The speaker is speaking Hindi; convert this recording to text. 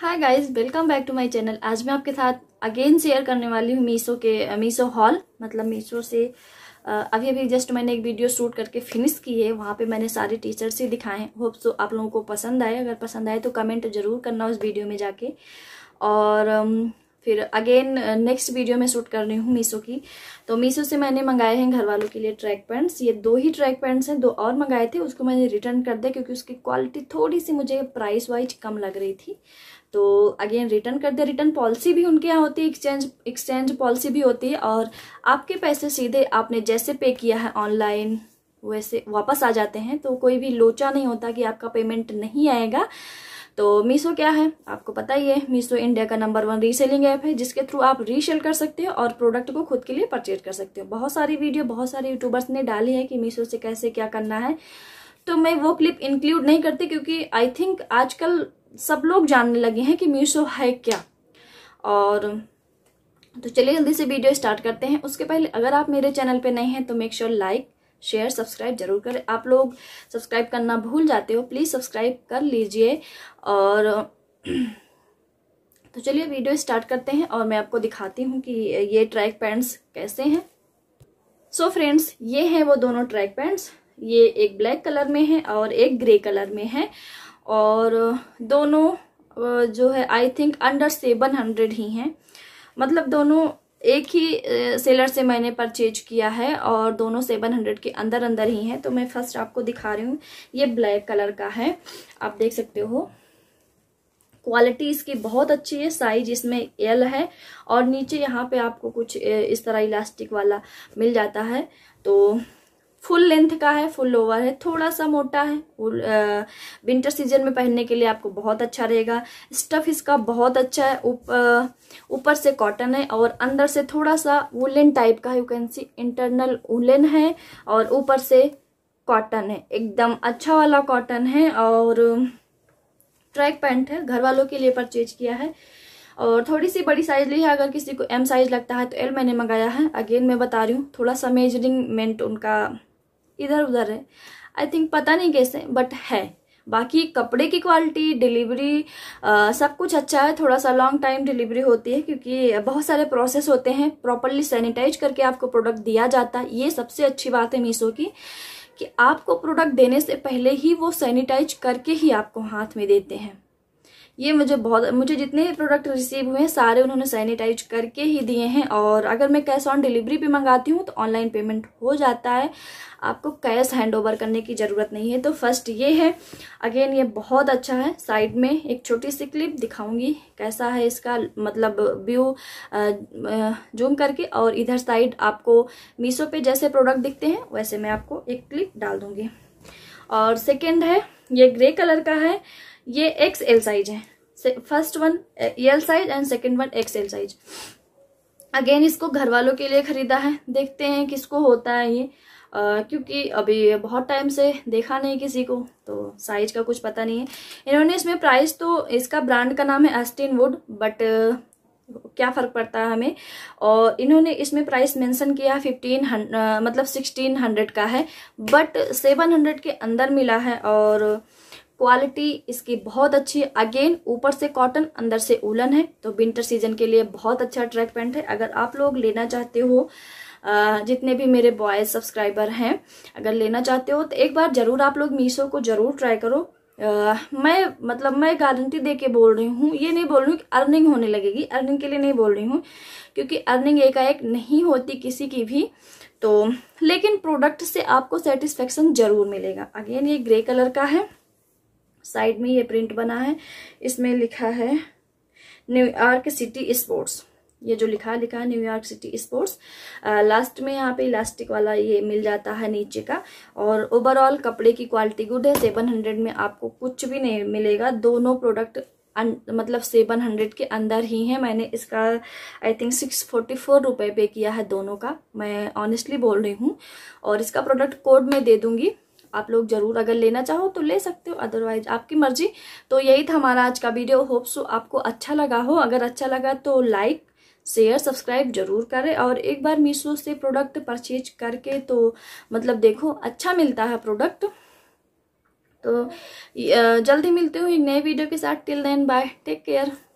hi guys welcome back to my channel आज मैं आपके साथ अगेन शेयर करने वाली हूँ मीशो के मीशो हॉल मतलब मीशो से अभी अभी जस्ट मैंने एक वीडियो शूट करके फिनिश की है वहाँ पे मैंने सारे टीचर्स ही दिखाए होप सो आप लोगों को पसंद आए अगर पसंद आए तो कमेंट जरूर करना उस वीडियो में जाके और फिर अगेन नेक्स्ट वीडियो में शूट कर रही हूँ मीशो की तो मीशो से मैंने मंगाए हैं घर वालों के लिए ट्रैक पैंट्स ये दो ही ट्रैक पैंट्स हैं दो और मंगाए थे उसको मैंने रिटर्न कर दिया क्योंकि उसकी क्वालिटी थोड़ी सी मुझे प्राइस वाइज कम लग रही थी तो अगेन रिटर्न कर दिया रिटर्न पॉलिसी भी उनके यहाँ होती है एक्सचेंज एक्सचेंज पॉलिसी भी होती है और आपके पैसे सीधे आपने जैसे पे किया है ऑनलाइन वैसे वापस आ जाते हैं तो कोई भी लोचा नहीं होता कि आपका पेमेंट नहीं आएगा तो मीशो क्या है आपको पता ही है मीशो इंडिया का नंबर वन रीसेलिंग ऐप है जिसके थ्रू आप रीसेल कर सकते हो और प्रोडक्ट को खुद के लिए परचेज कर सकते हो बहुत सारी वीडियो बहुत सारे यूट्यूबर्स ने डाली है कि मीशो से कैसे क्या करना है तो मैं वो क्लिप इंक्लूड नहीं करती क्योंकि आई थिंक आजकल सब लोग जानने लगे हैं कि मीशो है क्या और तो चलिए जल्दी से वीडियो स्टार्ट करते हैं उसके पहले अगर आप मेरे चैनल पे नए हैं तो make sure like share subscribe जरूर करें आप लोग सब्सक्राइब करना भूल जाते हो प्लीज़ सब्सक्राइब कर लीजिए और तो चलिए वीडियो स्टार्ट करते हैं और मैं आपको दिखाती हूँ कि ये ट्रैक पैंट्स कैसे हैं सो so फ्रेंड्स ये हैं वो दोनों ट्रैक पैंट्स ये एक ब्लैक कलर में है और एक ग्रे कलर में है और दोनों जो है I think under seven hundred ही हैं मतलब दोनों एक ही सेलर से मैंने परचेज किया है और दोनों सेवन हंड्रेड के अंदर अंदर ही हैं तो मैं फर्स्ट आपको दिखा रही हूँ ये ब्लैक कलर का है आप देख सकते हो क्वालिटी इसकी बहुत अच्छी है साइज इसमें एल है और नीचे यहाँ पे आपको कुछ इस तरह इलास्टिक वाला मिल जाता है तो फुल लेंथ का है फुल लोवर है थोड़ा सा मोटा है विंटर सीजन में पहनने के लिए आपको बहुत अच्छा रहेगा स्टफ इसका बहुत अच्छा है ऊपर से कॉटन है और अंदर से थोड़ा सा वुलन टाइप का है you can see internal woollen है और ऊपर से कॉटन है एकदम अच्छा वाला कॉटन है और ट्रैक पैंट है घर वालों के लिए परचेज किया है और थोड़ी सी बड़ी साइज ली है अगर किसी को एम साइज लगता है तो एल मैंने मंगाया है अगेन मैं बता रही हूँ थोड़ा सा मेजरिंग मेंट उनका इधर उधर है आई थिंक पता नहीं कैसे बट है बाकी कपड़े की क्वालिटी डिलीवरी सब कुछ अच्छा है थोड़ा सा लॉन्ग टाइम डिलीवरी होती है क्योंकि बहुत सारे प्रोसेस होते हैं प्रॉपरली सैनिटाइज करके आपको प्रोडक्ट दिया जाता है ये सबसे अच्छी बात है मीशो की कि आपको प्रोडक्ट देने से पहले ही वो सैनिटाइज करके ही आपको हाथ में देते हैं ये मुझे बहुत मुझे जितने भी प्रोडक्ट रिसीव हुए हैं सारे उन्होंने सैनिटाइज करके ही दिए हैं और अगर मैं कैश ऑन डिलीवरी पे मंगाती हूँ तो ऑनलाइन पेमेंट हो जाता है आपको कैश हैंड ओवर करने की ज़रूरत नहीं है तो फर्स्ट ये है अगेन ये बहुत अच्छा है साइड में एक छोटी सी क्लिप दिखाऊंगी कैसा है इसका मतलब व्यू जूम करके और इधर साइड आपको मीशो पे जैसे प्रोडक्ट दिखते हैं वैसे मैं आपको एक क्लिप डाल दूँगी और सेकेंड है ये ग्रे कलर का है ये एक्स एल साइज है first one L size and second one X L size again इसको घर वालों के लिए खरीदा है देखते हैं किसको होता है ये आ, क्योंकि अभी बहुत टाइम से देखा नहीं किसी को तो साइज का कुछ पता नहीं है इन्होंने इसमें प्राइस तो इसका ब्रांड का नाम है एस्टिन वुड बट क्या फ़र्क पड़ता है हमें और इन्होंने इसमें प्राइस मेंशन किया फिफ्टीन मतलब सिक्सटीन हंड्रेड का है बट सेवन हंड्रेड के अंदर मिला है और क्वालिटी इसकी बहुत अच्छी है अगेन ऊपर से कॉटन अंदर से उलन है तो विंटर सीजन के लिए बहुत अच्छा ट्रैक पैंट है अगर आप लोग लेना चाहते हो जितने भी मेरे बॉयज सब्सक्राइबर हैं अगर लेना चाहते हो तो एक बार ज़रूर आप लोग मीशो को ज़रूर ट्राई करो आ, मैं मतलब मैं गारंटी दे के बोल रही हूँ ये नहीं बोल रही हूँ कि अर्निंग होने लगेगी अर्निंग के लिए नहीं बोल रही हूँ क्योंकि अर्निंग एक एक नहीं होती किसी की भी तो लेकिन प्रोडक्ट से आपको सेटिस्फेक्शन ज़रूर मिलेगा अगेन ये ग्रे कलर का है साइड में ये प्रिंट बना है इसमें लिखा है न्यूयॉर्क सिटी स्पोर्ट्स ये जो लिखा लिखा है न्यूयॉर्क सिटी स्पोर्ट्स लास्ट में यहाँ पे इलास्टिक वाला ये मिल जाता है नीचे का और ओवरऑल कपड़े की क्वालिटी गुड है सेवन हंड्रेड में आपको कुछ भी नहीं मिलेगा दोनों प्रोडक्ट अन, मतलब सेवन हंड्रेड के अंदर ही है मैंने इसका I think six forty four रुपये पे किया है दोनों का मैं ऑनेस्टली बोल रही हूँ और इसका प्रोडक्ट कोड में दे दूँगी आप लोग ज़रूर अगर लेना चाहो तो ले सकते हो अदरवाइज आपकी मर्जी तो यही था हमारा आज का वीडियो होप सो आपको अच्छा लगा हो अगर अच्छा लगा तो लाइक शेयर सब्सक्राइब जरूर करें और एक बार मीशो से प्रोडक्ट परचेज करके तो मतलब देखो अच्छा मिलता है प्रोडक्ट तो जल्दी मिलते हूँ एक नए वीडियो के साथ till then bye take care